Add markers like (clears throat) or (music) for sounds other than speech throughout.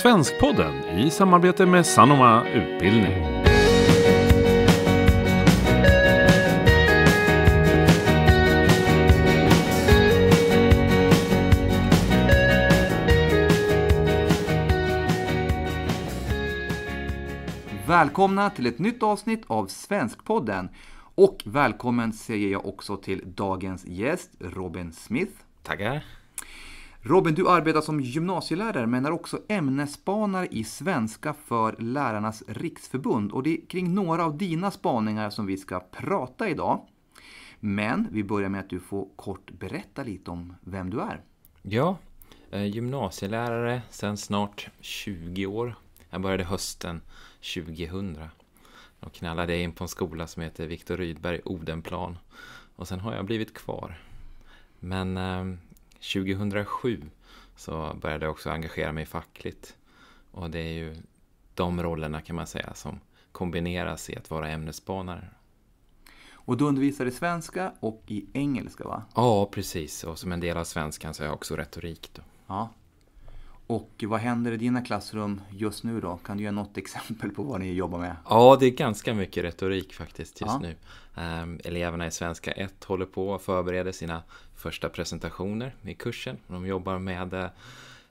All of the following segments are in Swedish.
Svenskpodden i samarbete med Sanoma Utbildning. Välkomna till ett nytt avsnitt av Svenskpodden. Och välkommen säger jag också till dagens gäst Robin Smith. Tackar. Robin, du arbetar som gymnasielärare men är också ämnesspanare i svenska för Lärarnas riksförbund. Och det är kring några av dina spaningar som vi ska prata idag. Men vi börjar med att du får kort berätta lite om vem du är. Ja, eh, gymnasielärare sedan snart 20 år. Jag började hösten 2000 och knallade in på en skola som heter Viktor Rydberg Odenplan. Och sen har jag blivit kvar. Men ehm, 2007 så började jag också engagera mig fackligt. Och det är ju de rollerna kan man säga som kombineras i att vara ämnesbanare. Och du undervisar i svenska och i engelska va? Ja, precis. Och som en del av svenskan så har jag också retorik. Då. Ja. Och vad händer i dina klassrum just nu då? Kan du ge något (laughs) exempel på vad ni jobbar med? Ja, det är ganska mycket retorik faktiskt just ja. nu. Um, eleverna i Svenska 1 håller på och förbereder sina första presentationer i kursen. De jobbar med uh,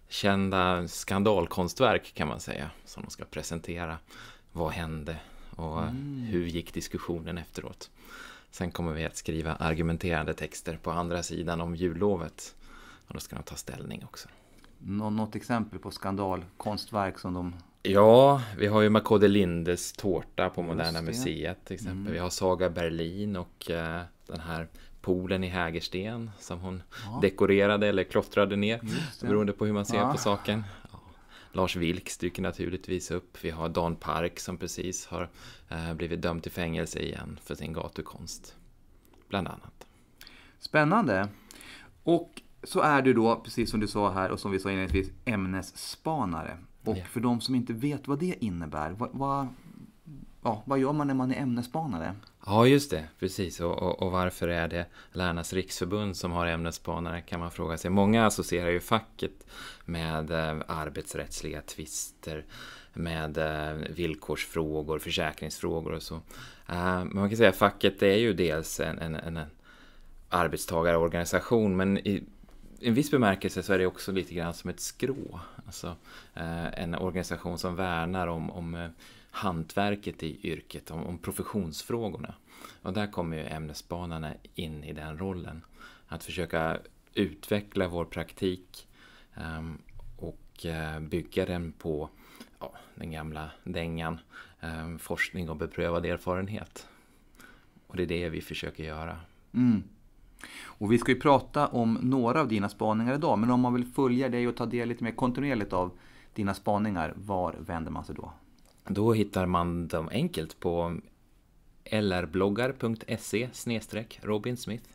kända skandalkonstverk kan man säga, som de ska presentera. Vad hände? Och mm. hur gick diskussionen efteråt? Sen kommer vi att skriva argumenterande texter på andra sidan om jullovet. Och då ska de ta ställning också. Nå något exempel på skandalkonstverk som de... Ja, vi har ju Makode Lindes tårta på Moderna Museet till exempel. Mm. Vi har Saga Berlin och eh, den här poolen i Hägersten som hon ja. dekorerade eller klottrade ner beroende på hur man ser ja. på ah. saken. Ja. Lars Vilks dyker naturligtvis upp. Vi har Dan Park som precis har eh, blivit dömd till fängelse igen för sin gatukonst. Bland annat. Spännande. Och så är du då, precis som du sa här och som vi sa inledningsvis, ämnesspanare. Och yeah. för de som inte vet vad det innebär, vad, vad, vad gör man när man är ämnesspanare? Ja, just det, precis. Och, och, och, varför är det Lärarnas riksförbund som har ämnesspanare kan man fråga sig. Många associerar ju facket med eh, arbetsrättsliga tvister, med eh, villkorsfrågor, försäkringsfrågor och så. Eh, men man kan säga att facket är ju dels en, en, en arbetstagarorganisation, men i, en viss bemärkelse så är det också lite grann som ett skrå. Alltså, eh, en organisation som värnar om, om eh, hantverket i yrket, om, om professionsfrågorna. Och där kommer ju ämnesbanorna in i den rollen. Att försöka utveckla vår praktik ehm, och eh, bygga den på ja, den gamla dängan, ehm, forskning och beprövad erfarenhet. Och det är det vi försöker göra. Mm. Och vi ska ju prata om några av dina spaningar idag, men om man vill följa dig och ta del lite mer kontinuerligt av dina spaningar, var vänder man sig då? Då hittar man dem enkelt på lrbloggar.se Robin Smith.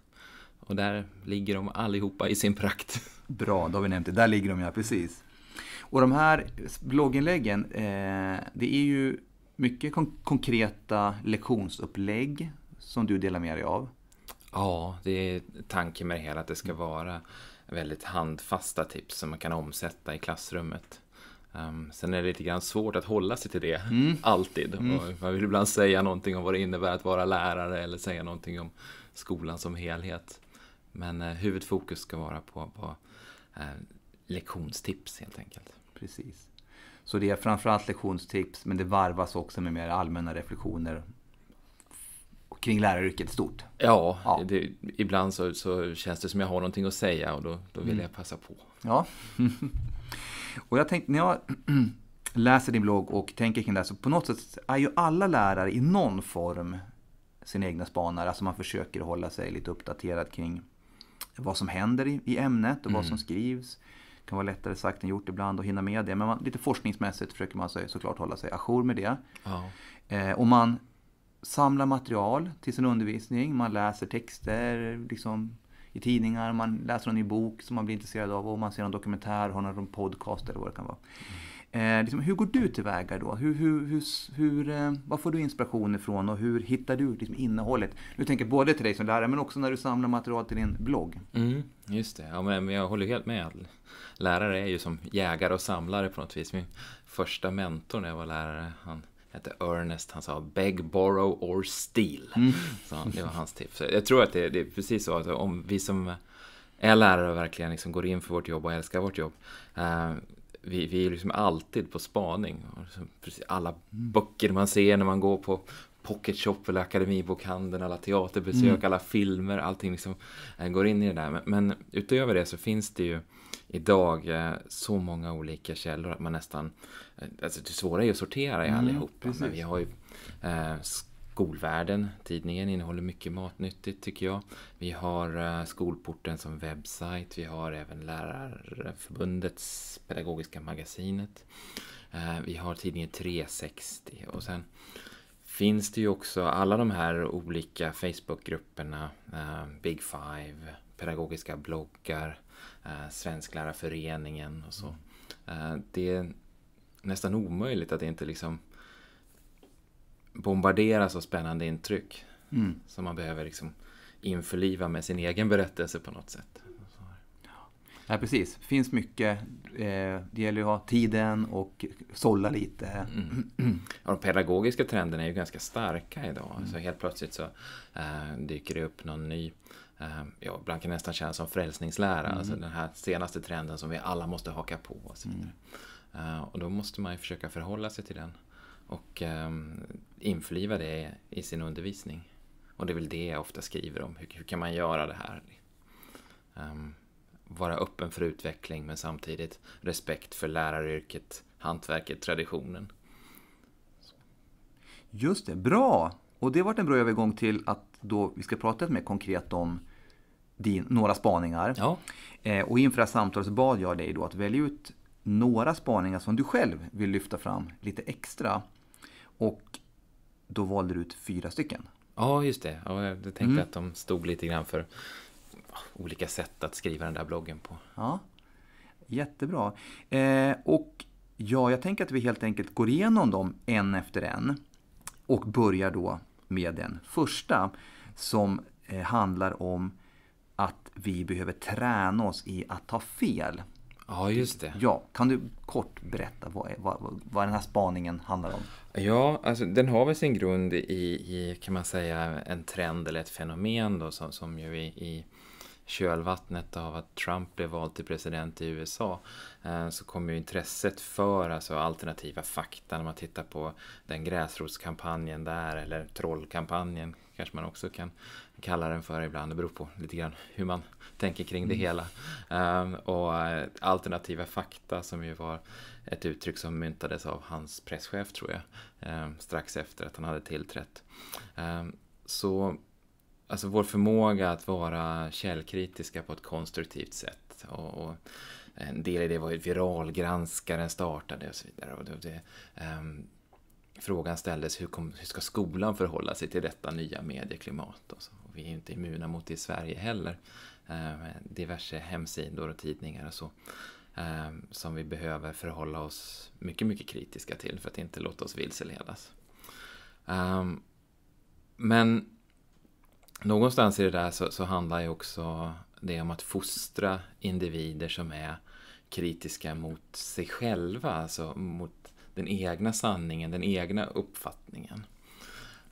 Och där ligger de allihopa i sin prakt. (laughs) Bra, då har vi nämnt det. Där ligger de ja, precis. Och de här blogginläggen, eh, det är ju mycket kon konkreta lektionsupplägg som du delar med dig av. Ja, det är tanken med det hela att det ska mm. vara väldigt handfasta tips som man kan omsätta i klassrummet. Um, sen är det lite grann svårt att hålla sig till det, mm. alltid. Mm. man vill ibland säga någonting om vad det innebär att vara lärare eller säga någonting om skolan som helhet. Men eh, huvudfokus ska vara på, på eh, lektionstips helt enkelt. Precis. Så det är framförallt lektionstips men det varvas också med mer allmänna reflektioner kring läraryrket stort. Ja, ja. Det, ibland så, så, känns det som jag har någonting att säga och då, då vill mm. jag passa på. Ja. (laughs) och jag tänkte, när jag (clears throat) läser din blogg och tänker kring det här, så på något sätt är ju alla lärare i någon form sina egna spanare. Alltså man försöker hålla sig lite uppdaterad kring vad som händer i, i ämnet och mm. vad som skrivs. Det kan vara lättare sagt än gjort ibland att hinna med det. Men man, lite forskningsmässigt försöker man så, såklart hålla sig ajour med det. Ja. Eh, och man samlar material till sin undervisning. Man läser texter liksom, i tidningar, man läser en ny bok som man blir intresserad av och man ser en dokumentär, har någon podcast eller vad det kan vara. Eh, liksom, hur går du tillväga då? Hur, hur, hur, hur eh, vad får du inspiration ifrån och hur hittar du liksom, innehållet? Nu tänker både till dig som lärare men också när du samlar material till din blogg. Mm, just det, ja, men jag håller helt med. Lärare är ju som jägare och samlare på något vis. Min första mentor när jag var lärare, han hette Ernest. Han sa Beg, Borrow or Steal. Mm. Så det var hans tips. Jag tror att det, det är precis så att om vi som är lärare och verkligen liksom går in för vårt jobb och älskar vårt jobb. Eh, vi, vi är liksom alltid på spaning. Alla mm. böcker man ser när man går på pocket shop eller akademibokhandeln, alla teaterbesök, mm. alla filmer, allting liksom eh, går in i det där. Men, men utöver det så finns det ju idag eh, så många olika källor att man nästan... Eh, alltså det svåra är ju att sortera i mm, allihopa. Precis. Men vi har ju eh, Skolvärlden, tidningen, innehåller mycket matnyttigt tycker jag. Vi har Skolporten som webbsajt. Vi har även Lärarförbundets pedagogiska magasinet. vi har tidningen 360 och sen finns det ju också alla de här olika Facebookgrupperna, Big Five, pedagogiska bloggar, Eh, Svensklärarföreningen och så. Eh, det är nästan omöjligt att inte liksom bombarderas av spännande intryck mm. som man behöver liksom införliva med sin egen berättelse på något sätt. Ja, precis. Det finns mycket. Eh, det gäller att ha tiden och sålla lite. Mm. de pedagogiska trenderna är ju ganska starka idag. Mm. Så helt plötsligt så dyker det upp någon ny Ehm, ja, ibland kan nästan kännas som frälsningslära, mm. alltså den här senaste trenden som vi alla måste haka på och så vidare. Mm. Ehm, och då måste man ju försöka förhålla sig till den och um, införliva det i sin undervisning. Och det är väl det jag ofta skriver om, hur, hur kan man göra det här? Um, vara öppen för utveckling men samtidigt respekt för läraryrket, hantverket, traditionen. Just det, bra! Och det vart en bra övergång till att då vi ska prata mer konkret om din, några spaningar. Ja. Eh, och inför det här samtalet så bad jag dig då att välja ut några spaningar som du själv vill lyfta fram lite extra. Och då valde du ut fyra stycken. Ja, just det. Ja, jag tänkte mm. att de stod lite grann för olika sätt att skriva den där bloggen på. Ja, Jättebra. Eh, och ja, jag tänker att vi helt enkelt går igenom dem en efter en. Och börjar då med den första som eh, handlar om att vi behöver träna oss i att ta fel. Ja, just det. Ja, kan du kort berätta vad, är, vad, vad den här spaningen handlar om? Ja, alltså, den har väl sin grund i, i kan man säga, en trend eller ett fenomen då, som, som ju i, i kölvattnet av att Trump blev vald till president i USA eh, så kommer ju intresset för alltså, alternativa fakta när man tittar på den gräsrotskampanjen där eller trollkampanjen kanske man också kan kalla den för ibland. Det beror på lite grann hur man tänker kring det mm. hela. Ehm, och eh, alternativa fakta som ju var ett uttryck som myntades av hans presschef tror jag ehm, strax efter att han hade tillträtt. Ehm, så alltså vår förmåga att vara källkritiska på ett konstruktivt sätt. Och, och en del i det var ju viralgranskaren startade och så vidare. Och det, det, um, frågan ställdes hur, kom, hur, ska skolan förhålla sig till detta nya medieklimat? Och så. Och vi är ju inte immuna mot det i Sverige heller. Um, diverse hemsidor och tidningar och så. Um, som vi behöver förhålla oss mycket, mycket kritiska till för att inte låta oss vilseledas. Ehm, men någonstans i det där så, så, handlar ju också det om att fostra individer som är kritiska mot sig själva, alltså mot den egna sanningen, den egna uppfattningen.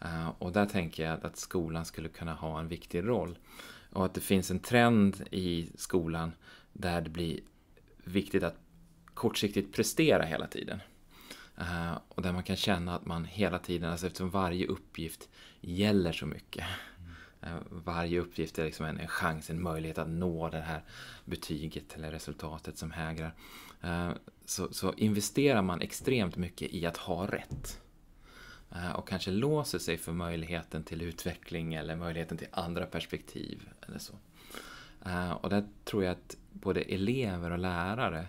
Uh, och där tänker jag att skolan skulle kunna ha en viktig roll. Och att det finns en trend i skolan där det blir viktigt att kortsiktigt prestera hela tiden. Uh, och där man kan känna att man hela tiden, alltså eftersom varje uppgift gäller så mycket, Eh, varje uppgift är liksom en, en chans, en möjlighet att nå det här betyget eller resultatet som hägrar. Eh, så, så investerar man extremt mycket i att ha rätt eh, och kanske låser sig för möjligheten till utveckling eller möjligheten till andra perspektiv. Eller så. Och där tror jag att både elever och lärare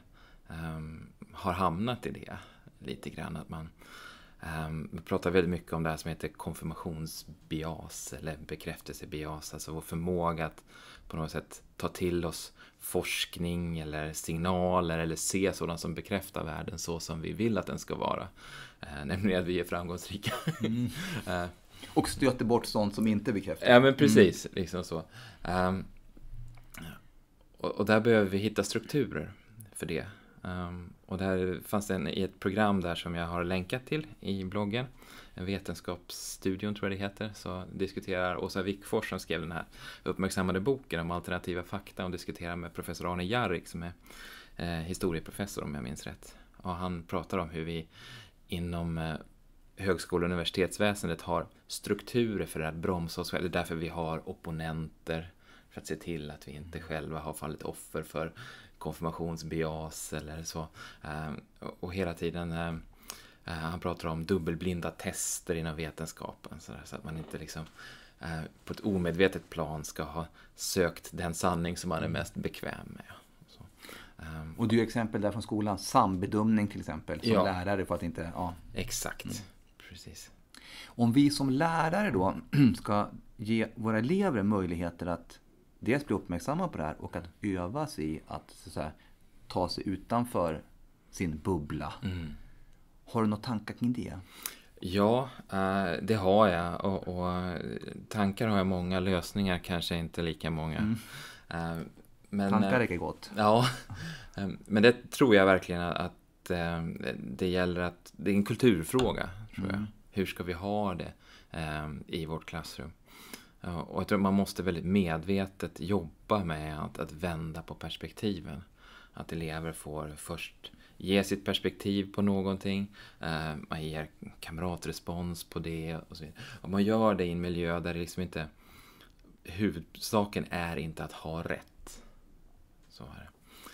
ehm, har hamnat i det lite grann. Att man, Ehm, vi pratar väldigt mycket om det här som heter konfirmationsbias eller bekräftelsebias, alltså vår förmåga att på något sätt ta till oss forskning eller signaler eller se sådant som bekräftar världen så som vi vill att den ska vara. Ehm, nämligen att vi är framgångsrika. Mm. (laughs) Ehm. Och stöter bort sånt som inte bekräftar. Ja, men mm. precis. Mm. Liksom så. och, där behöver vi hitta strukturer för det. Um, och där fanns det en, i ett program där som jag har länkat till i bloggen. Vetenskapsstudion tror jag det heter. Så diskuterar Åsa Wickfors som skrev den här uppmärksammade boken om alternativa fakta och diskuterar med professor Arne Jarrik som är eh, historieprofessor om jag minns rätt. Och han pratar om hur vi inom eh, högskole och universitetsväsendet har strukturer för att bromsa oss själva. Det är därför vi har opponenter för att se till att vi inte själva har fallit offer för konfirmations-BAs eller så. Ehm, och hela tiden ehm, eh, han pratar om dubbelblinda tester inom vetenskapen så, där, så att man inte liksom eh, på ett omedvetet plan ska ha sökt den sanning som man är mm. mest bekväm med. Så, ehm. och du är exempel där från skolan, sambedömning till exempel, som ja, lärare för att inte... Ja. Exakt, mm. precis. Om vi som lärare då (clears throat) ska ge våra elever möjligheter att dels bli uppmärksamma på det här och att öva sig i att, så att ta sig utanför sin bubbla. Mm. Har du några tankar kring det? Ja, eh, det har jag och, och, tankar har jag många, lösningar kanske inte lika många. Mm. Eh, men, tankar eh, räcker gott. Ja, (laughs) men det tror jag verkligen att det gäller att det är en kulturfråga. tror mm. Hur ska vi ha det i vårt klassrum? Och jag tror man måste väldigt medvetet jobba med att, att vända på perspektiven. Att elever får först ge sitt perspektiv på någonting, eh, man ger kamratrespons på det och så vidare. Och man gör det i en miljö där det liksom inte... Huvudsaken är inte att ha rätt. Så är det.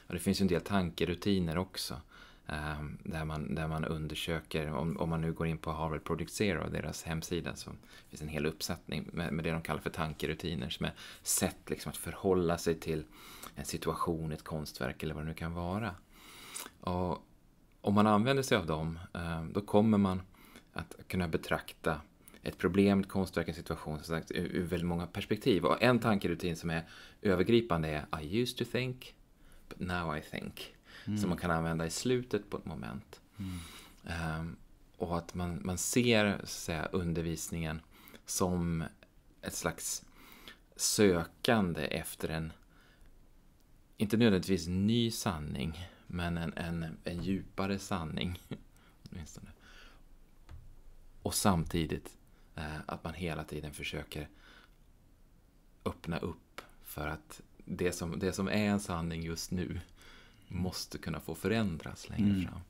Och det finns ju en del tankerutiner också. Ehm, där man, där man undersöker, om, om man nu går in på Harvard Project Zero, deras hemsida, så finns en hel uppsättning med, med det de kallar för tankerutiner, som är sätt liksom att förhålla sig till en situation, ett konstverk eller vad det nu kan vara. Och om man använder sig av dem, ehm, då kommer man att kunna betrakta ett problem, ett konstverk, en situation som sagt, ur, ur väldigt många perspektiv. Och en tankerutin som är övergripande är I used to think, but now I think mm. som man kan använda i slutet på ett moment. Mm. Um, och att man, man ser säga, undervisningen som ett slags sökande efter en, inte nödvändigtvis ny sanning, men en, en, en djupare sanning. (laughs) åtminstone. Och samtidigt eh, att man hela tiden försöker öppna upp för att det som, det som är en sanning just nu måste kunna få förändras längre mm. fram.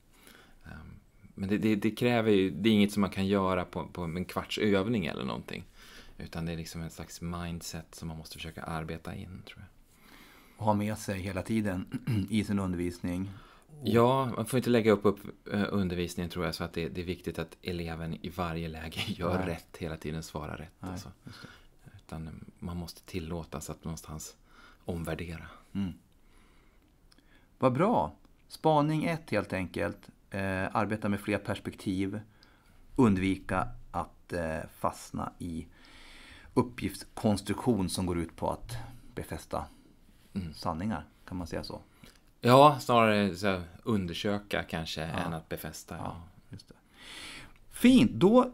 Ehm, men det, det, det, kräver ju, det är inget som man kan göra på, på en kvarts övning eller någonting. Utan det är liksom en slags mindset som man måste försöka arbeta in, tror jag. Och ha med sig hela tiden (clears throat) i sin undervisning. Ja, man får inte lägga upp, upp eh, undervisningen tror jag så att det, det är viktigt att eleven i varje läge (laughs) gör Nej. rätt hela tiden, svarar rätt. Nej, alltså. Utan man måste tillåtas att någonstans omvärdera. Mm. Vad bra! Spaning 1 helt enkelt. Eh, arbeta med fler perspektiv. Undvika att eh, fastna i uppgiftskonstruktion som går ut på att befästa mm. sanningar. Kan man säga så? Ja, snarare så undersöka kanske ja. än att befästa. Ja. Ja, Fint, då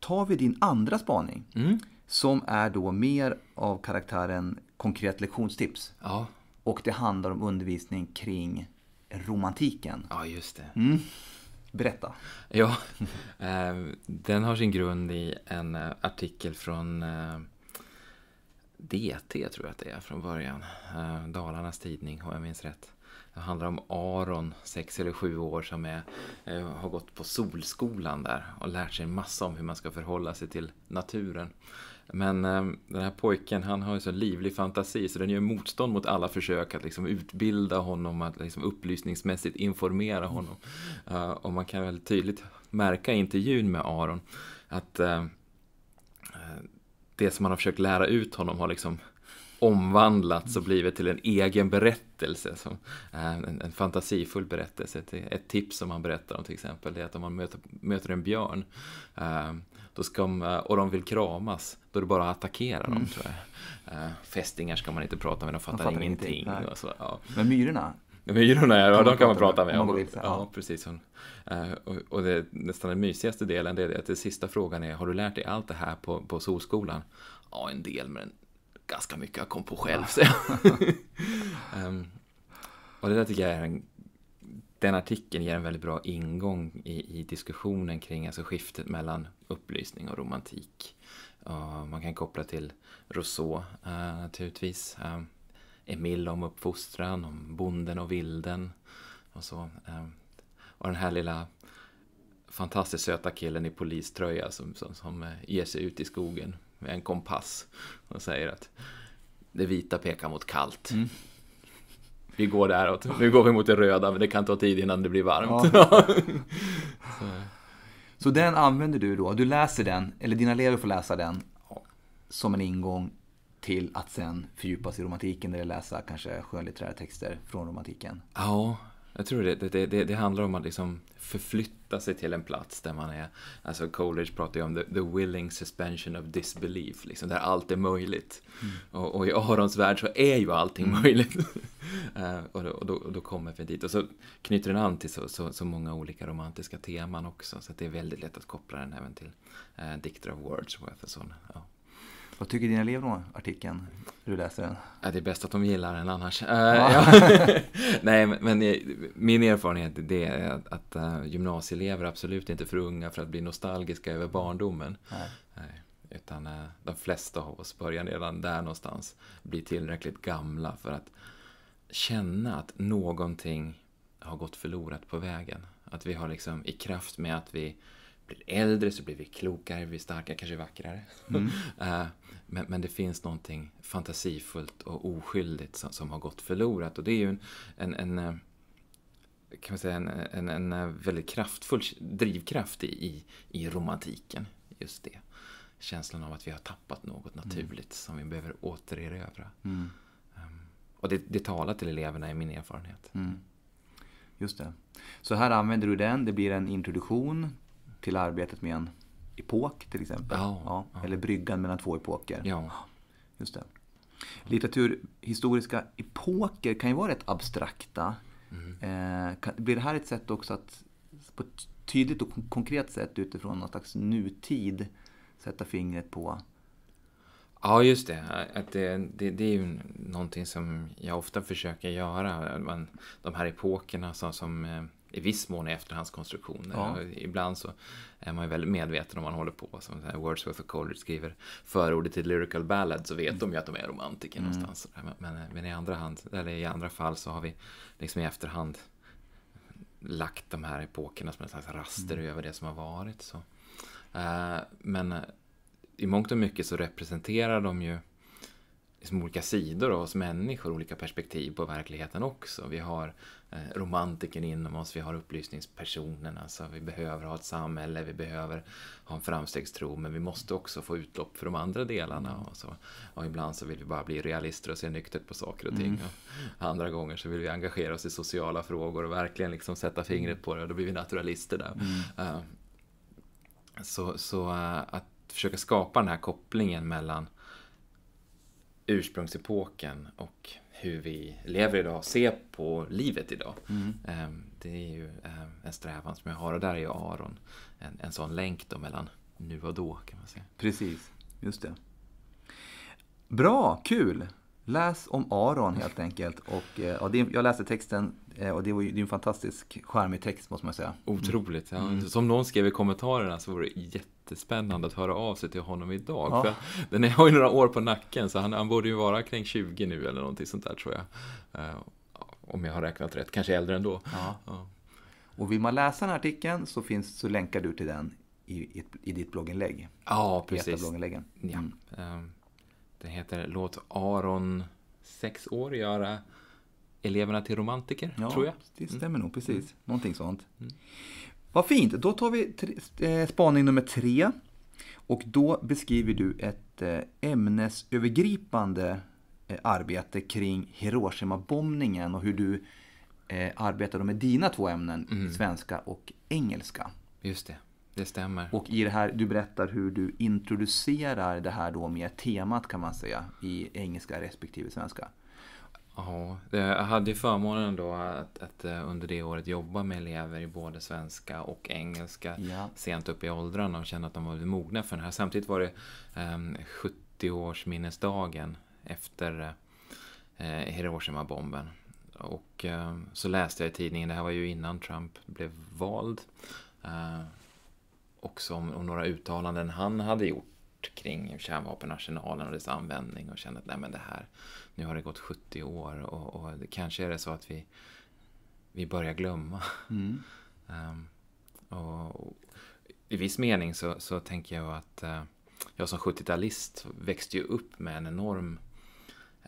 tar vi din andra spaning. Mm. Som är då mer av karaktären konkret lektionstips. Ja. Och det handlar om undervisning kring romantiken. Ja, just det. Mm. Berätta. Ja, (laughs) eh, den har sin grund i en eh, artikel från eh, DT, tror jag att det är från början. Dalarnas tidning, om jag minns rätt. Det handlar om Aron, sex eller sju år, som är, har gått på Solskolan där och lärt sig en massa om hur man ska förhålla sig till naturen. Men ehm, den här pojken han har ju så livlig fantasi så den gör motstånd mot alla försök att liksom utbilda honom, att liksom upplysningsmässigt informera honom. Uh, och man kan väldigt tydligt märka i intervjun med Aron att ehm, eh, det som man har försökt lära ut honom har liksom omvandlats och blivit till en egen berättelse. Som, eh, en, en fantasifull berättelse. Ett, ett tips som han berättar om till exempel är att om man möter, möter en björn ehm, då ska de, och de vill kramas, då är det bara att attackera mm. dem tror jag. Uh, fästingar ska man inte prata med, de fattar, de fattar ingenting. Så, ja. Men myrorna? Myrorna, ja, de kan man prata med. Om. Ja, precis. Eh, och det, nästan den mysigaste delen det är att den sista frågan är, har du lärt dig allt det här på, på Solskolan? Ja, en del, men ganska mycket jag kom på själv. um, (laughs) och det där tycker jag är en den artikeln ger en väldigt bra ingång i, i diskussionen kring alltså skiftet mellan upplysning och romantik. Och eh, man kan koppla till Rousseau uh, naturligtvis. Uh, eh, Emil om uppfostran, om bonden och vilden och så. Uh, och den här lilla fantastiskt söta killen i poliströja som, som, som ger sig ut i skogen med en kompass och säger att det vita pekar mot kallt. Mm vi går däråt. Nu går vi mot det röda, men det kan ta tid innan det blir varmt. Ja. (laughs) så. så. den använder du då? Du läser den, eller dina elever får läsa den som en ingång till att sen fördjupa sig i romantiken eller läsa kanske skönlitterära texter från romantiken? Ja, jag tror det, det, det, det handlar om att liksom förflytta sig till en plats där man är, alltså Coleridge pratar ju om the, the willing suspension of disbelief, liksom, där allt är möjligt. Mm. Och, och, i Arons värld så är ju allting mm. möjligt. uh, (laughs) och, då, och, då, och då, kommer vi dit. Och så knyter den an till så, så, så, många olika romantiska teman också, så det är väldigt lätt att koppla den även till uh, dikter av Wordsworth och sådana. Ja. Vad tycker dina elever om artikeln? du läser den? Ja, det är bäst att de gillar den annars. Eh, ja. (laughs) Nej, men, eh, min erfarenhet det är att, eh, gymnasieelever absolut inte är för unga för att bli nostalgiska över barndomen. Nej. Nej, utan de flesta av oss börjar redan där någonstans bli tillräckligt gamla för att känna att någonting har gått förlorat på vägen. Att vi har liksom i kraft med att vi blir äldre så blir vi klokare, vi är starkare, kanske vackrare. Mm. (laughs) Eh, men, men, det finns någonting fantasifullt och oskyldigt som, som, har gått förlorat och det är ju en, en, en eh, kan man säga, en, en, en eh, väldigt kraftfull drivkraft i, i, i romantiken. Just det. Känslan av att vi har tappat något mm. naturligt mm. som vi behöver återerövra. Mm. Um, och det, det talar till eleverna i min erfarenhet. Mm. Just det. Så här använder du den, det blir en introduktion till arbetet med en epok till exempel. Ja, ja. Eller bryggan mellan två epoker. Ja. Just det. Litteraturhistoriska epoker kan ju vara rätt abstrakta. Mm. Eh, blir det här ett sätt också att på ett tydligt och konkret sätt utifrån någon slags nutid sätta fingret på? Ja, just det. Att det, det, det är ju någonting som jag ofta försöker göra. Man, de här epokerna som, som eh, i viss mån i efterhandskonstruktioner. Ja. Ibland så är man ju väldigt medveten om man håller på. Som Wordsworth och Coleridge skriver förordet till Lyrical Ballad så vet mm. de ju att de är romantiker mm. någonstans. Men, men, i, andra hand, eller i andra fall så har vi liksom i efterhand lagt de här epokerna som en slags raster mm. över det som har varit. Så. Eh, men i mångt och mycket så representerar de ju liksom olika sidor av oss människor, olika perspektiv på verkligheten också. Vi har eh, romantiken inom oss, vi har upplysningspersonerna, alltså vi behöver ha ett samhälle, vi behöver ha en framstegstro, men vi måste också få utlopp för de andra delarna. Och, så. och ibland så vill vi bara bli realister och se nyktert på saker och ting. Mm. Och andra gånger så vill vi engagera oss i sociala frågor och verkligen liksom sätta fingret på det, och då blir vi naturalister där. Mm. Uh, så, så uh, att försöka skapa den här kopplingen mellan ursprungsepoken och hur vi lever idag, ser på livet idag. Mm. Ehm, det är ju ehm, en strävan som jag har och där är ju Aron en, en sån länk då mellan nu och då kan man säga. Precis, just det. Bra, kul! Läs om Aron helt enkelt. Och, eh, ja, jag läste texten eh, och det, var ju, det är en fantastisk charmig text måste man säga. Otroligt! Ja. Mm. Som någon skrev i kommentarerna så var det jätte jättespännande att höra av sig till honom idag. Ja. För den har ju några år på nacken så han, han borde ju vara kring 20 nu eller någonting sånt där tror jag. Eh, om jag har räknat rätt, kanske äldre ändå. Ja. Ja. Och vill man läsa den här artikeln så, finns, så länkar du till den i, i, i ditt blogginlägg. Ja, precis. Mm. Ja. Um, ehm, den heter Låt Aron, sex år, göra eleverna till romantiker, ja, tror jag. det stämmer mm. nog precis. Mm. Någonting sånt. Mm. Vad fint, då tar vi eh, spaning nummer tre. Och då beskriver du ett eh, ämnesövergripande eh, arbete kring Hiroshima-bombningen och hur du arbetar med dina två ämnen, mm. svenska och engelska. Just det, det stämmer. Och i det här, du berättar hur du introducerar det här då med temat kan man säga i engelska respektive svenska. Ja, jag hade förmånen då att, att, eh, under det året jobba med elever i både svenska och engelska ja. sent upp i åldrarna och känna att de var mogna för det här. Samtidigt var det eh, 70-årsminnesdagen efter eh, Hiroshima-bomben. Och eh, så läste jag i tidningen, det här var ju innan Trump blev vald, eh, också om, om några uttalanden han hade gjort kring kärnvapenarsenalen och dess användning och känner att nej men det här, nu har det gått 70 år och, och kanske är det så att vi, vi börjar glömma. Mm. Um, ehm, och, och, I viss mening så, så tänker jag att uh, jag som 70-talist växte ju upp med en enorm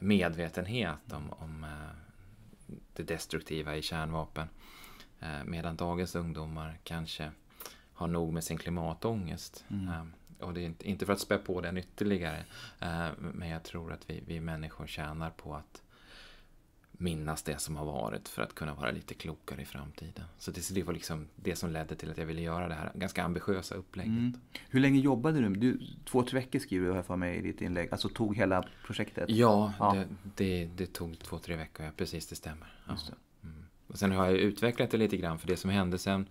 medvetenhet om, om uh, det destruktiva i kärnvapen. Uh, medan dagens ungdomar kanske har nog med sin klimatångest. Mm. Ehm, och det är inte för att spä på den ytterligare, eh, men jag tror att vi, vi människor tjänar på att minnas det som har varit för att kunna vara lite klokare i framtiden. Så det, det var liksom det som ledde till att jag ville göra det här ganska ambitiösa upplägget. Mm. Hur länge jobbade du? du? Två, tre veckor skriver du här för mig i ditt inlägg. Alltså tog hela projektet? Ja, ja. Det, det, det, tog två, tre veckor. Ja, precis, det stämmer. Ja. Just det. Mm. Och sen har jag utvecklat det lite grann för det som hände sen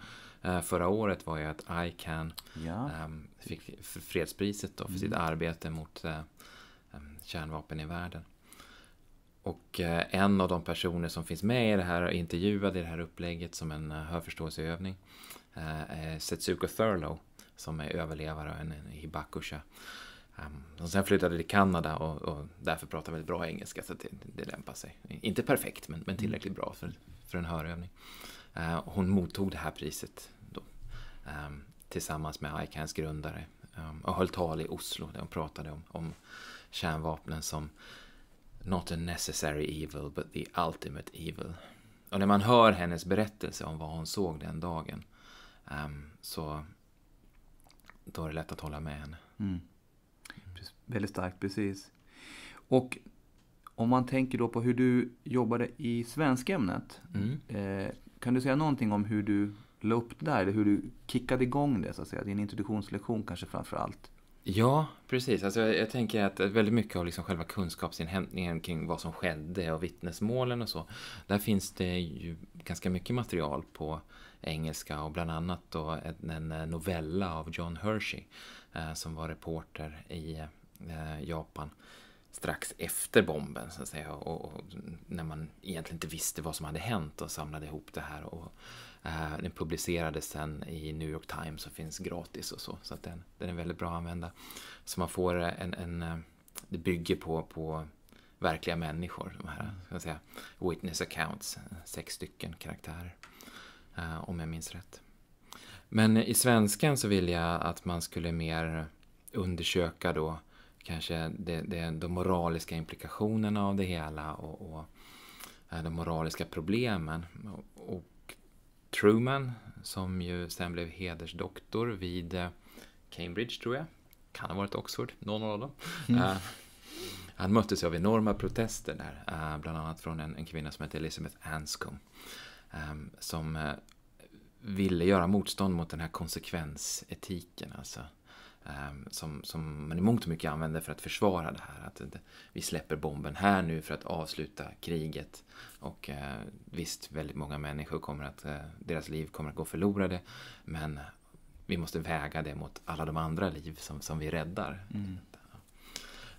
Eh, förra året var ju att Ican ja. Ehm, fick fredspriset då för sitt mm. arbete mot eh, ehm, kärnvapen i världen. Och eh, en av de personer som finns med i det här, och intervjuad i det här upplägget som en hörförståelseövning, är Setsuko Thurlow som är överlevare av en hibakusha. Som ehm, sen flyttade till Kanada och, och därför pratar väldigt bra engelska så det, det lämpar sig. Inte perfekt men, men tillräckligt mm. bra för, för en hörövning. Hon mottog det här priset Ehm, tillsammans med ICANNs grundare ehm, och höll tal i Oslo där hon pratade om, om kärnvapnen som Not a necessary evil but the ultimate evil. Och när man hör hennes berättelse om vad hon såg den dagen ehm, så då är det lätt att hålla med henne. Mm. Väldigt starkt, precis. Och om man tänker då på hur du jobbade i svenskämnet. Mm. Eh, kan du säga någonting om hur du la upp det där? hur du kickade igång det, så att säga? Din introduktionslektion kanske framför allt. Ja, precis. Alltså, jag, jag tänker att väldigt mycket av liksom själva kunskapsinhämtningen kring vad som skedde och vittnesmålen och så, där finns det ju ganska mycket material på engelska och bland annat då en, en eh, novella av John Hershey eh, som var reporter i eh, Japan strax efter bomben så att säga och, och, när man egentligen inte visste vad som hade hänt och samlade ihop det här och Eh, den publicerades sen i New York Times och finns gratis och så. Så att den, den är väldigt bra att använda. Så man får en, en eh, det bygger på, på verkliga människor, de här ska säga, witness accounts, sex stycken karaktärer. Eh, om jag minns rätt. Men i svenskan så vill jag att man skulle mer undersöka då kanske det, det, de moraliska implikationerna av det hela och, och de moraliska problemen. Truman som ju sen blev hedersdoktor vid eh, Cambridge tror jag. Kan ha varit Oxford, någon av dem. Mm. Uh, han möttes av enorma protester där, uh, bland annat från en, en kvinna som hette Elizabeth Anscombe. Um, som uh, ville göra motstånd mot den här konsekvensetiken, alltså Ehm, som, som man i mångt och mycket använder för att försvara det här. Att vi släpper bomben här nu för att avsluta kriget. Och eh, visst, väldigt många människor kommer att, eh, deras liv kommer att gå förlorade. Men vi måste väga det mot alla de andra liv som, som vi räddar. Mm.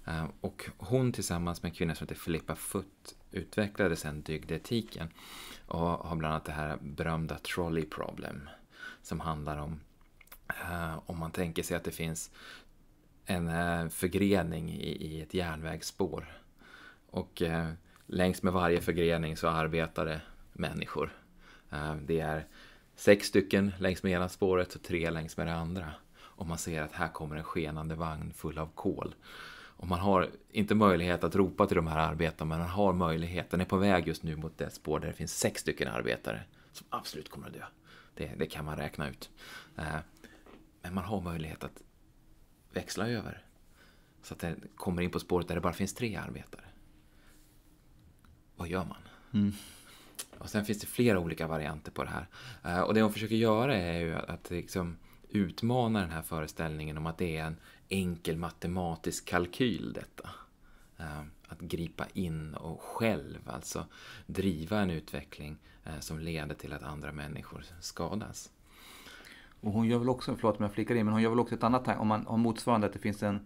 Ehm, och hon tillsammans med en kvinna som heter Filippa Futt utvecklade sen dygdetiken och har bland annat det här berömda trolley problem som handlar om Eh, om man tänker sig att det finns en eh, förgrening i, ett järnvägsspår. Och eh, längs med varje förgrening så arbetar det människor. det är sex stycken längs med ena spåret och tre längs med det andra. Och man ser att här kommer en skenande vagn full av kol. Och man har inte möjlighet att ropa till de här arbetarna, men man har möjlighet. Den är på väg just nu mot det spår där det finns sex stycken arbetare som absolut kommer att dö. Det, det kan man räkna ut. Men man har möjlighet att växla över så att den kommer in på spåret där det bara finns tre arbetare. Vad gör man? Mm. Och sen finns det flera olika varianter på det här. Eh, och det hon försöker göra är ju att liksom utmana den här föreställningen om att det är en enkel matematisk kalkyl detta. Eh, att gripa in och själv alltså driva en utveckling eh, som leder till att andra människor skadas. Och hon gör väl också, förlåt om jag flickar in, men hon gör väl också ett annat, om man har motsvarande att det finns en,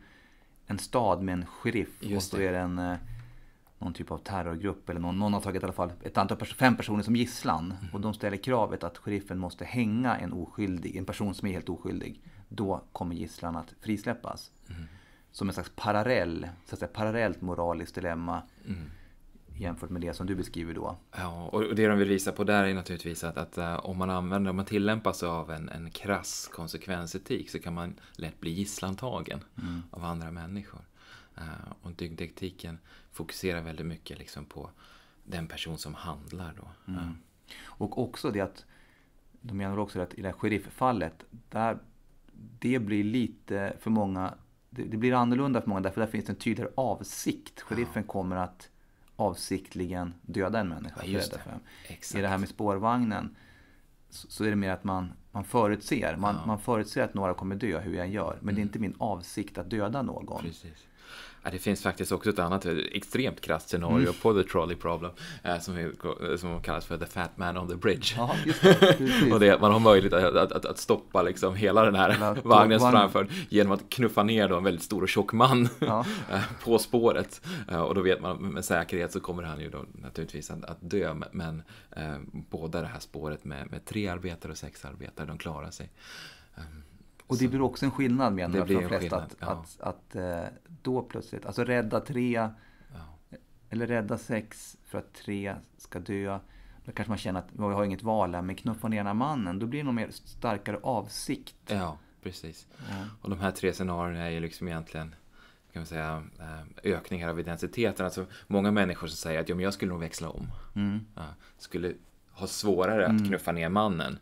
en stad med en sheriff och så är det en, eh, någon typ av terrorgrupp eller någon, någon har tagit i alla fall ett antal, fem personer som gisslan. Mm. Och de ställer kravet att sheriffen måste hänga en oskyldig, en person som är helt oskyldig. Då kommer gisslan att frisläppas. Mm. Som en slags parallell, så att säga, parallellt moraliskt dilemma. Mm jämfört med det som du beskriver då. Ja, och det de vill visa på där är naturligtvis att, att eh, om man använder, om man tillämpar sig av en, en krass konsekvensetik så kan man lätt bli gisslantagen mm. av andra människor. Uh, och dygdetiken fokuserar väldigt mycket liksom på den person som handlar då. Mm. Uh. Och också det att, de menar också att i det här sherifffallet, där, det blir lite för många det, det blir annorlunda för många därför där finns det en tydligare avsikt. Sheriffen ja. kommer att avsiktligen döda en människa. Ja, just det. Exakt. I det här med spårvagnen så är det mer att man, man förutser. Man, ja. man förutser att några kommer dö hur jag gör. Men mm. det är mm. inte min avsikt att döda någon. Precis. Ja, det finns faktiskt också ett annat extremt krasst scenario mm. på The Trolley Problem eh, som, är, eh, som kallas för The Fat Man on the Bridge. Ja, det, (laughs) och det, man har möjlighet att, att, att, att stoppa liksom hela den här (laughs) vagnens man... framför genom att knuffa ner då en väldigt stor och tjock man ja. (laughs) Eh, på spåret. Och då vet man med säkerhet så kommer han ju då naturligtvis att, att dö. Men eh, båda det här spåret med, med tre arbetare och sex arbetare, de klarar sig. Um, och det blir också en skillnad menar jag för de flesta. att, ja. att, att, eh, då plötsligt, alltså rädda tre, ja. eller rädda sex för att tre ska dö. Då kanske man känner att jag har inget val här, men knuffa ner den här mannen, då blir det nog mer starkare avsikt. Ja, precis. Ja. Och de här tre scenarierna är ju liksom egentligen kan man säga, eh, ökningar av identiteten. Alltså många människor som säger att ja, men jag skulle nog växla om. Mm. skulle ha svårare mm. att knuffa ner mannen.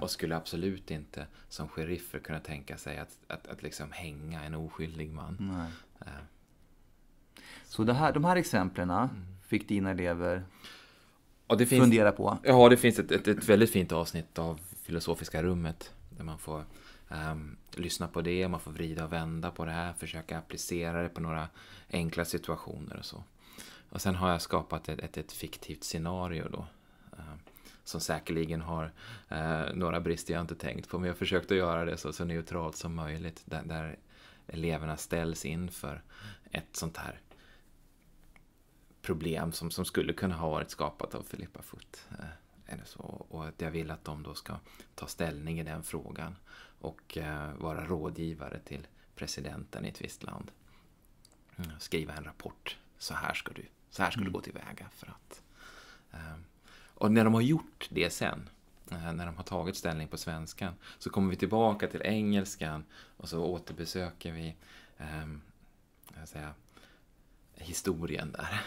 Och skulle absolut inte som sheriffer kunna tänka sig att, att, att liksom hänga en oskyldig man. Äh. Så det här, de här exemplen ah, mm. fick dina elever ja, det finns, fundera på? Ja, det finns ett, ett, ett, väldigt fint avsnitt av Filosofiska rummet där man får um, lyssna på det, man får vrida och vända på det här, försöka applicera det på några enkla situationer och så. Och sen har jag skapat ett, ett, ett fiktivt scenario då som säkerligen har eh, några brister jag inte tänkt på, men jag försökte göra det så, så neutralt som möjligt, där, där eleverna ställs inför ett sånt här problem som, som skulle kunna ha varit skapat av Filippa Foot. Eh, så. Och att jag vill att de då ska ta ställning i den frågan och eh, vara rådgivare till presidenten i ett visst land. Mm. Skriva en rapport. Så här ska du, så här ska mm. du gå tillväga för att eh, och när de har gjort det sen, eh, när de har tagit ställning på svenskan, så kommer vi tillbaka till engelskan och så återbesöker vi eh, säga, historien där.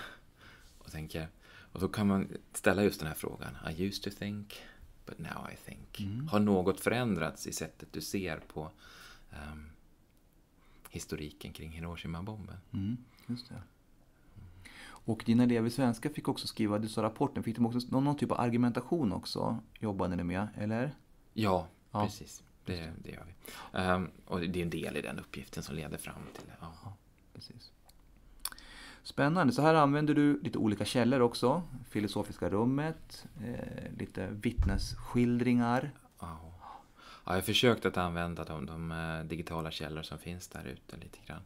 Och, tänker, och då kan man ställa just den här frågan. I used to think, but now I think. Mm. Har något förändrats i sättet du ser på eh, historiken kring Hiroshima-bomben? Mm, just det. Och dina elever i svenska fick också skriva, du sa rapporten, fick de också någon, någon typ av argumentation också? Jobbade ni med, eller? Ja, ja. precis. Det, det gör vi. Um, och det är en del i den uppgiften som leder fram till det. Ja. ja. precis. Spännande. Så här använder du lite olika källor också. Filosofiska rummet, eh, lite vittnesskildringar ja, jag har försökt att använda de, de, eh, digitala källor som finns där ute lite grann.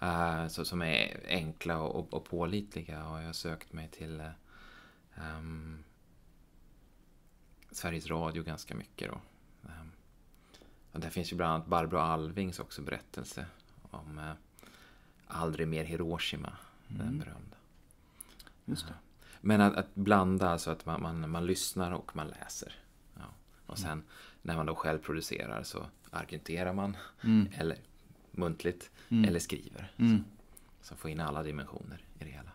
Mm. Uh, så, som är enkla och, och pålitliga och jag har sökt mig till uh, um, Sveriges Radio ganska mycket. Då. Um, och där finns ju bland annat Barbro Alvings också berättelse om uh, Aldrig mer Hiroshima, mm. den berömda. Just det. Men att, att blanda, alltså att man, man, man lyssnar och man läser. Ja. Och mm. sen när man då själv producerar så argumenterar man mm. eller muntligt mm. eller skriver. Mm. Så, så få in alla dimensioner i det hela.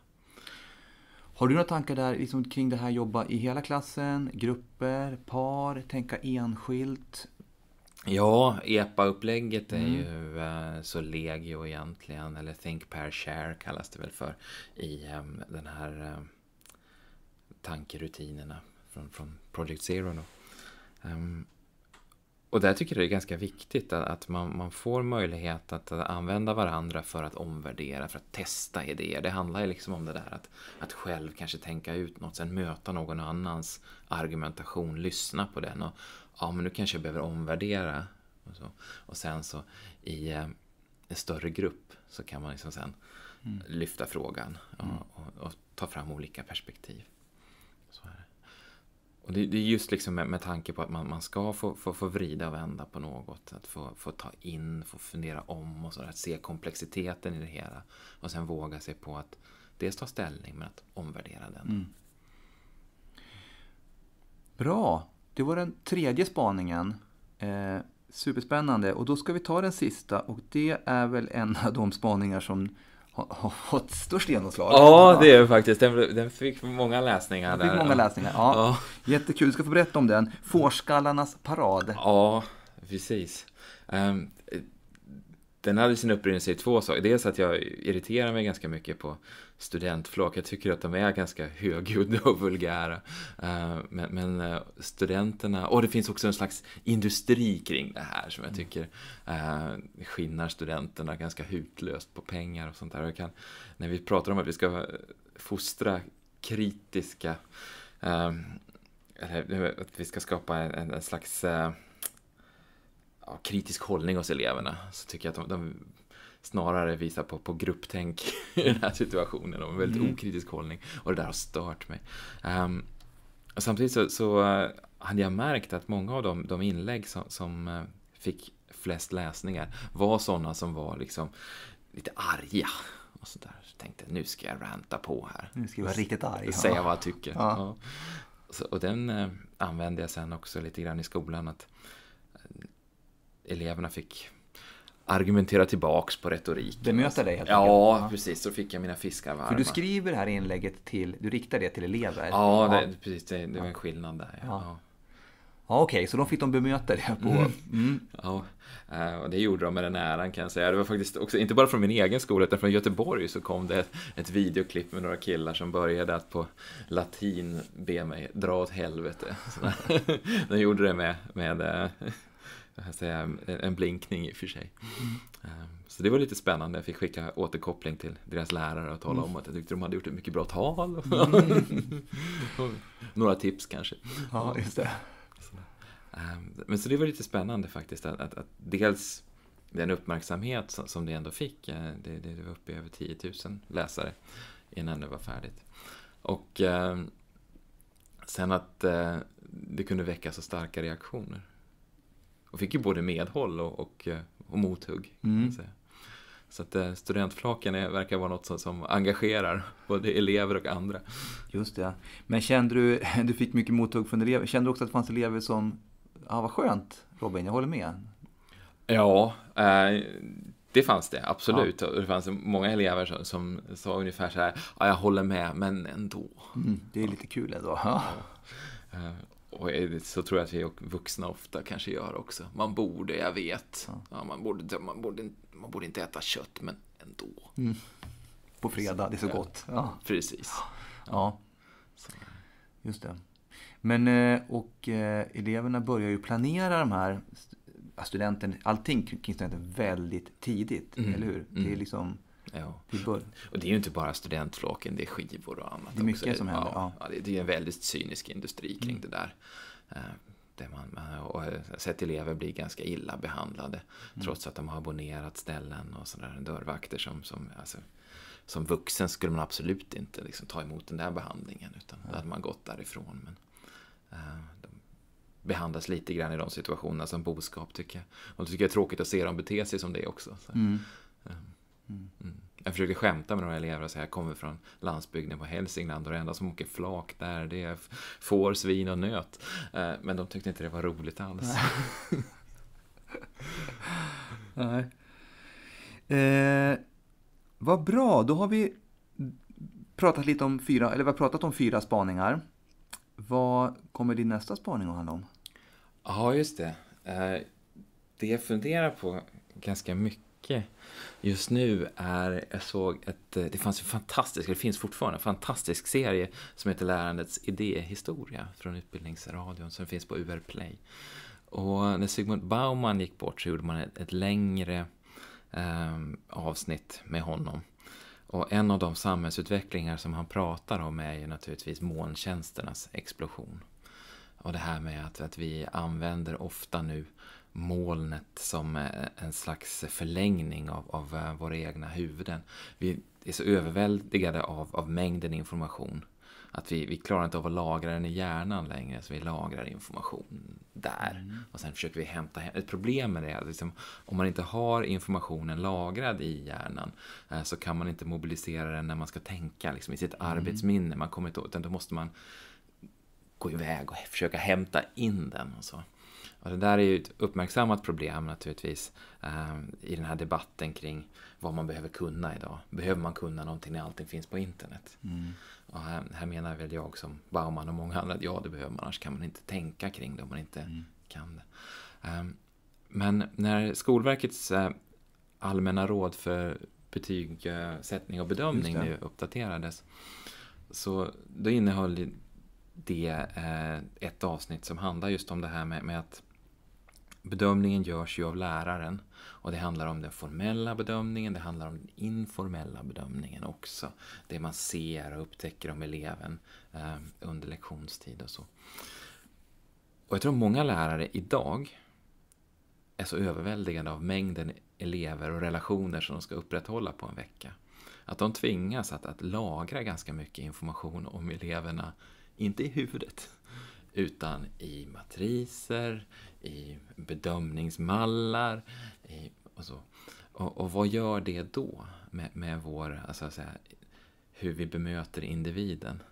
Har du några tankar där liksom, kring det här jobba i hela klassen, grupper, par, tänka enskilt? Ja, EPA-upplägget är mm. ju eh, så legio egentligen, eller Think Pair Share kallas det väl för i eh, den här ehm, tankerutinerna från, från Project Zero. Då. Ehm, och där tycker jag det är ganska viktigt att, man, man, får möjlighet att, använda varandra för att omvärdera, för att testa idéer. Det handlar ju liksom om det där att, att själv kanske tänka ut något, sen möta någon annans argumentation, lyssna på den och ja, men nu kanske jag behöver omvärdera. Och, så. och sen så i eh, en större grupp så kan man liksom sen mm. lyfta frågan och, mm. och, och, ta fram olika perspektiv. Så är det. Och det, det, är just liksom med, med tanke på att man, man ska få, få, få vrida och vända på något. Att få, få ta in, få fundera om och sådär. Att se komplexiteten i det hela. Och sen våga sig på att dels ta ställning men att omvärdera den. Mm. Bra! Det var den tredje spaningen. Eh, superspännande. Och då ska vi ta den sista och det är väl en av de spaningar som har fått störst genomslag. Ja, det är faktiskt. Den, den, fick många läsningar. Den fick där. många läsningar, ja. ja. Jättekul, du ska få berätta om den. Fårskallarnas parad. Ja, precis. Um, den hade sin upprinnelse i två saker. Dels att jag irriterar mig ganska mycket på studentflak. Jag tycker att de är ganska högljudda och vulgära. Eh, men, men eh, studenterna, och det finns också en slags industri kring det här som jag mm. tycker eh, skinnar studenterna ganska hutlöst på pengar och sånt där. Och kan, när vi pratar om att vi ska fostra kritiska, eller att vi ska skapa en, en slags ja, kritisk hållning hos eleverna så tycker jag att de, de snarare visar på, på grupptänk (laughs) i den här situationen och en väldigt mm. okritisk hållning och det där har stört mig. Um, och samtidigt så, så, eh, hade jag märkt att många av de, de inlägg som, som eh, fick flest läsningar var sådana som var liksom lite arga. Och så där. Så tänkte nu ska jag ranta på här. Nu ska jag vara riktigt arg. Ja. Säga vad jag tycker. Ja. Ja. Så, och den eh, använde jag sen också lite grann i skolan. att eleverna fick argumentera tillbaks på retoriken. Bemöta dig helt enkelt? Ja, precis. Så fick jag mina fiskar varma. För du skriver det här inlägget till, du riktar det till elever? Ja, det, precis. Det, det var en skillnad där. Ja. ja. Ja, Okej, okay, så de fick de bemöta det på? Mm. mm. Ja, eh, och det gjorde de med den äran kan jag säga. Det var faktiskt också, inte bara från min egen skola, utan från Göteborg så kom det ett, ett videoklipp med några killar som började att på latin be mig dra åt helvete. (laughs) de gjorde det med, med eh, säga, en blinkning i och för sig. Mm. Ehm, så det var lite spännande. Jag fick skicka återkoppling till deras lärare och tala mm. om att jag tyckte de hade gjort ett mycket bra tal. Mm. (laughs) Några tips kanske. Ja, just det. Ehm, men så det var lite spännande faktiskt att, att, att dels den uppmärksamhet som det ändå fick. Eh, det, det, det var uppe i över 10 000 läsare innan det var färdigt. Och ehm, sen att eh, det kunde väcka så starka reaktioner och fick ju både medhåll och, och, eh, och mothugg. Mm. Så att eh, studentflaken är, verkar vara något som, som, engagerar (laughs) både elever och andra. Just det. Men kände du, (laughs) du fick mycket mothugg från elever, kände du också att det fanns elever som, ja ah, vad skönt Robin, jag håller med. Ja, eh, det fanns det absolut. Ja. Det fanns många elever som, som sa ungefär så här, ja ah, jag håller med men ändå. Mm, det är lite kul ändå. Ja. (laughs) Eh, och så tror jag att vi vuxna ofta kanske gör också. Man borde, jag vet. Ja. Ja, man, borde, man, borde, man borde inte äta kött, men ändå. Mm. På fredag, det är så gott. Ja. Precis. Ja. Just det. Men eh, och eh, eleverna börjar ju planera de här studenten, allting kring studenten väldigt tidigt, mm. eller hur? Mm. Det är mm. liksom Ja. Och det är ju inte bara studentflaken, det är skivor och annat. Det är mycket också. som händer. Ja, ja. det är en väldigt cynisk industri kring mm. det där. Eh, där man, eh, och eh, sett elever bli ganska illa behandlade mm. trots att de har abonnerat ställen och sådär. Dörrvakter som, som alltså, som vuxen skulle man absolut inte liksom ta emot den där behandlingen utan mm. då hade man gått därifrån. Men, de behandlas lite grann i de situationerna som boskap tycker jag. Och det tycker jag är tråkigt att se dem bete sig som det också. Så, mm. Mm. mm. Jag försökte skämta med några elever och säga jag kommer från landsbygden på Hälsingland och det enda som åker flak där det är får, svin och nöt. Eh, men de tyckte inte det var roligt alls. (laughs) Nej. Eh, vad bra, då har vi pratat lite om fyra, eller vi har pratat om fyra spaningar. Vad kommer din nästa spaning att handla om? Ja, just det. Eh, det jag funderar på ganska mycket tanke just nu är, jag såg ett, eh, det fanns en fantastisk, det finns fortfarande, en fantastisk serie som heter Lärandets idéhistoria från Utbildningsradion som finns på UR Play. Och när Sigmund Bauman gick bort så gjorde man ett, ett längre eh, avsnitt med honom. Och en av de samhällsutvecklingar som han pratar om är ju naturligtvis molntjänsternas explosion. Och det här med att, att vi använder ofta nu molnet som eh, en slags förlängning av, av eh, våra egna huvuden. Vi är så överväldigade av, av mängden information att vi, vi klarar inte av att lagra den i hjärnan längre, så vi lagrar information där. Mm. Och sen försöker vi hämta hem... Ett problem med det är att liksom, om man inte har informationen lagrad i hjärnan eh, så kan man inte mobilisera den när man ska tänka liksom, i sitt mm. arbetsminne. Man kommer inte utan då måste man gå iväg och försöka hämta in den och så. Och det där är ju ett uppmärksammat problem naturligtvis ehm, i den här debatten kring vad man behöver kunna idag. Behöver man kunna någonting när allting finns på internet? Mm. Och här, här, menar väl jag som Bauman och många andra att ja, det behöver man, annars kan man inte tänka kring det om man inte mm. kan det. Ehm, men när Skolverkets eh, allmänna råd för betygssättning och bedömning nu uppdaterades så då innehöll det eh, ett avsnitt som handlar just om det här med, med att Bedömningen görs ju av läraren och det handlar om den formella bedömningen, det handlar om den informella bedömningen också. Det man ser och upptäcker om eleven eh, under lektionstid och så. Och jag tror många lärare idag är så överväldigade av mängden elever och relationer som de ska upprätthålla på en vecka. Att de tvingas att, att lagra ganska mycket information om eleverna, inte i huvudet, utan i matriser, i bedömningsmallar i, och så. Och, och, vad gör det då med, med vår, alltså att säga, hur vi bemöter individen?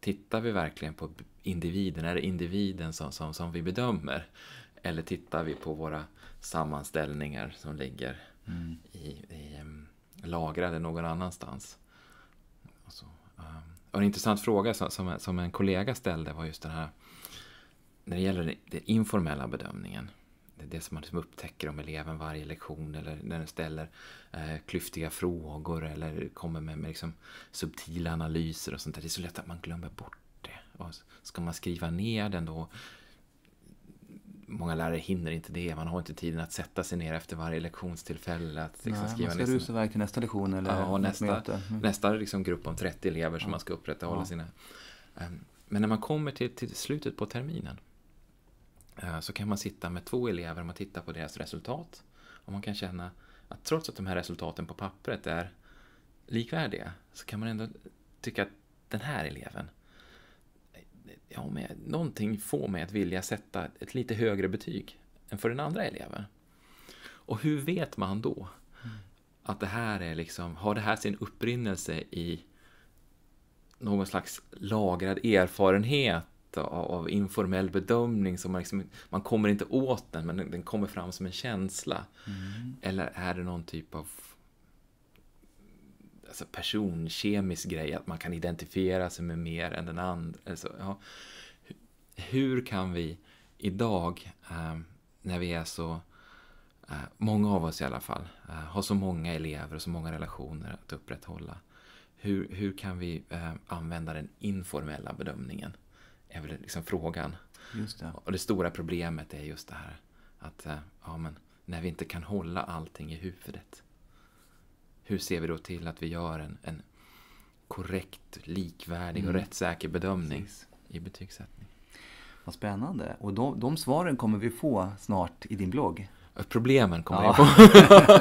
Tittar vi verkligen på individen? Är det individen som, som, som vi bedömer? Eller tittar vi på våra sammanställningar som ligger mm. i, i, lagrade någon annanstans? Och så, um, och en intressant fråga som, som, en kollega ställde var just den här, när det gäller den informella bedömningen, det, det som man liksom upptäcker om eleven varje lektion eller när den ställer eh, klyftiga frågor eller kommer med, med liksom subtila analyser och sånt där. Det är så lätt att man glömmer bort det. Och ska man skriva ner den då många lärare hinner inte det. Man har inte tiden att sätta sig ner efter varje lektionstillfälle. Att liksom Nej, skriva man ska rusa iväg till nästa lektion eller ja, nästa, möte. Mm. nästa liksom grupp om 30 elever som ja. man ska upprätthålla ja. sina... Ehm, men när man kommer till, till slutet på terminen eh, så kan man sitta med två elever och man tittar på deras resultat. Och man kan känna att trots att de här resultaten på pappret är likvärdiga så kan man ändå tycka att den här eleven ja, men någonting får mig att vilja sätta ett lite högre betyg än för den andra eleven. Och hur vet man då att det här är liksom, har det här sin upprinnelse i någon slags lagrad erfarenhet av, informell bedömning som man, liksom, man kommer inte åt den men den kommer fram som en känsla. Mm. Eller är det någon typ av alltså personkemisk grej, att man kan identifiera sig med mer än den andra. Alltså, ja. Hur kan vi idag, eh, när vi är så, eh, många av oss i alla fall, eh, har så många elever och så många relationer att upprätthålla. Hur, hur kan vi eh, använda den informella bedömningen? Är väl liksom frågan. Det. Och det stora problemet är just det här att eh, ja, men, när vi inte kan hålla allting i huvudet hur ser vi då till att vi gör en, en korrekt, likvärdig och mm. rättssäker bedömning Precis. i betygssättning? Vad spännande. Och de, de svaren kommer vi få snart i din blogg. Problemen kommer ja. (laughs) jag på.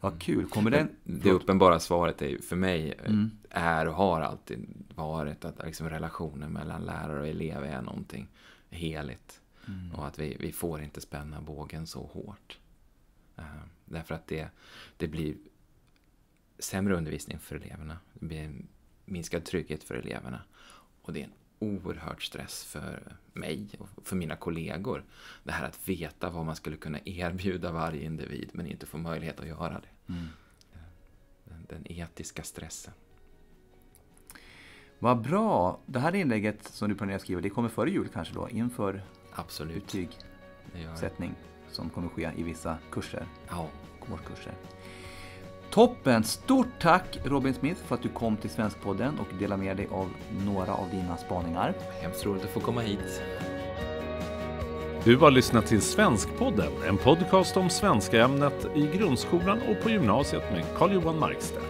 Vad kul. Kommer den... Det uppenbara svaret är, för mig eh, mm. är och har alltid varit att liksom relationen mellan lärare och elev är någonting heligt. Mm. Och att vi, vi får inte spänna bågen så hårt. Ehm. Därför att det, det blir sämre undervisning för eleverna. Det blir en minskad trygghet för eleverna. Och det är en oerhört stress för mig och för mina kollegor. Det här att veta vad man skulle kunna erbjuda varje individ men inte få möjlighet att göra det. Mm. Den, den etiska stressen. Vad bra! Det här inlägget som du planerar att skriva, det kommer före jul kanske då, inför Absolut. betygsättning? som kommer ske i vissa kurser. Ja. Årskurser. Toppen! Stort tack Robin Smith för att du kom till Svenskpodden och delade med dig av några av dina spaningar. Hemskt roligt att få komma hit. Du har lyssnat till Svenskpodden, en podcast om svenska ämnet i grundskolan och på gymnasiet med Carl-Johan Markstedt.